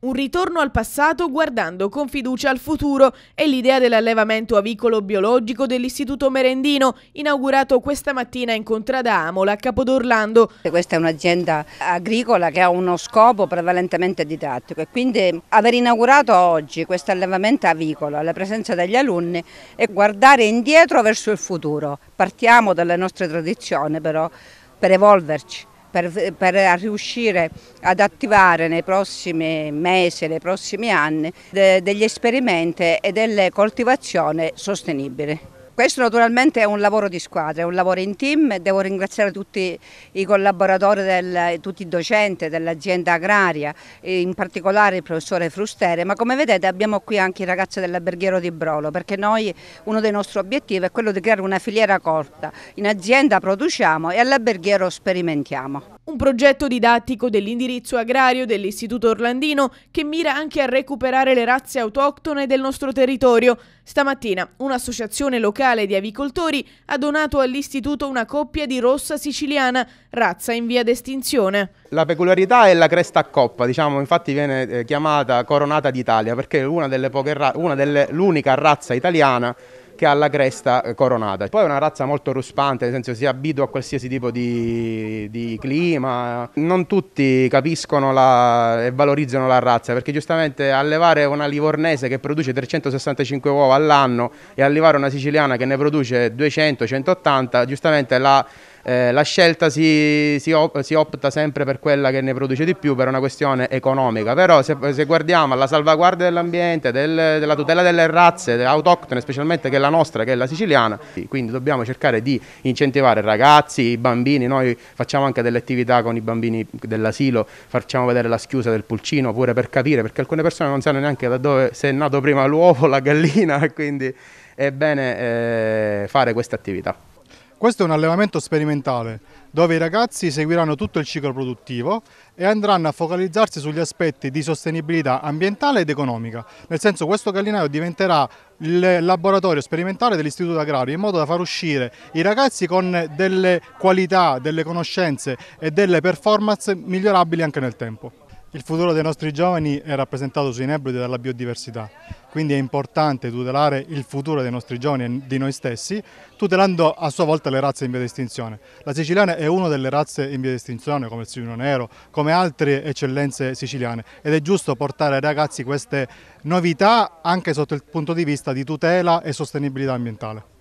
Un ritorno al passato guardando con fiducia al futuro è l'idea dell'allevamento avicolo biologico dell'Istituto Merendino, inaugurato questa mattina in Contrada Amola, a Capodorlando. Questa è un'azienda agricola che ha uno scopo prevalentemente didattico e quindi aver inaugurato oggi questo allevamento avicolo alla presenza degli alunni è guardare indietro verso il futuro. Partiamo dalle nostre tradizioni però per evolverci per, per, riuscire ad attivare nei prossimi mesi, nei prossimi anni de, degli esperimenti e delle coltivazioni sostenibili. Questo naturalmente è un lavoro di squadra, è un lavoro in team devo ringraziare tutti i collaboratori, del, tutti i docenti dell'azienda agraria, in particolare il professore Frustere, ma come vedete abbiamo qui anche i ragazzi dell'alberghiero di Brolo, perché noi uno dei nostri obiettivi è quello di creare una filiera corta, in azienda produciamo e all'alberghiero sperimentiamo. Un progetto didattico dell'indirizzo agrario dell'Istituto Orlandino che mira anche a recuperare le razze autoctone del nostro territorio. Stamattina un'associazione locale di avicoltori ha donato all'Istituto una coppia di rossa siciliana, razza in via d'estinzione. La peculiarità è la cresta a coppa, diciamo, infatti viene eh, chiamata coronata d'Italia perché è l'unica razza italiana che ha la cresta eh, coronata. Poi è una razza molto ruspante, nel senso si abitua a qualsiasi tipo di, di clima. Non tutti capiscono la, e valorizzano la razza, perché giustamente allevare una livornese che produce 365 uova all'anno e allevare una siciliana che ne produce 200-180, giustamente la eh, la scelta si, si, op si, opta sempre per quella che ne produce di più per una questione economica, però se, se guardiamo alla salvaguardia dell'ambiente, del, della tutela delle razze delle autoctone, specialmente che è la nostra, che è la siciliana, quindi dobbiamo cercare di incentivare i ragazzi, i bambini, noi facciamo anche delle attività con i bambini dell'asilo, facciamo vedere la schiusa del pulcino pure per capire, perché alcune persone non sanno neanche da dove se è nato prima l'uovo, la gallina, quindi è bene eh, fare queste attività. Questo è un allevamento sperimentale dove i ragazzi seguiranno tutto il ciclo produttivo e andranno a focalizzarsi sugli aspetti di sostenibilità ambientale ed economica. Nel senso questo gallinaio diventerà il laboratorio sperimentale dell'Istituto Agrario in modo da far uscire i ragazzi con delle qualità, delle conoscenze e delle performance migliorabili anche nel tempo. Il futuro dei nostri giovani è rappresentato sui inebridi dalla biodiversità, quindi è importante tutelare il futuro dei nostri giovani e di noi stessi, tutelando a sua volta le razze in via di estinzione. La siciliana è una delle razze in via di estinzione, come il silino nero, come altre eccellenze siciliane, ed è giusto portare ai ragazzi queste novità anche sotto il punto di vista di tutela e sostenibilità ambientale.